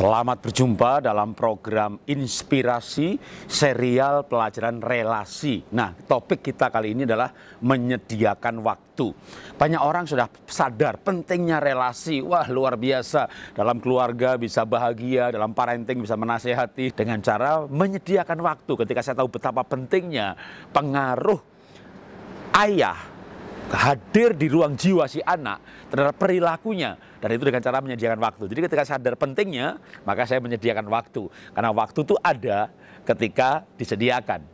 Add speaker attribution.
Speaker 1: Selamat berjumpa dalam program Inspirasi Serial Pelajaran Relasi. Nah, topik kita kali ini adalah menyediakan waktu. Banyak orang sudah sadar pentingnya relasi. Wah, luar biasa. Dalam keluarga bisa bahagia, dalam parenting bisa menasehati dengan cara menyediakan waktu. Ketika saya tahu betapa pentingnya pengaruh ayah hadir di ruang jiwa si anak terhadap perilakunya dan itu dengan cara menyediakan waktu. Jadi ketika sadar pentingnya, maka saya menyediakan waktu karena waktu itu ada ketika disediakan.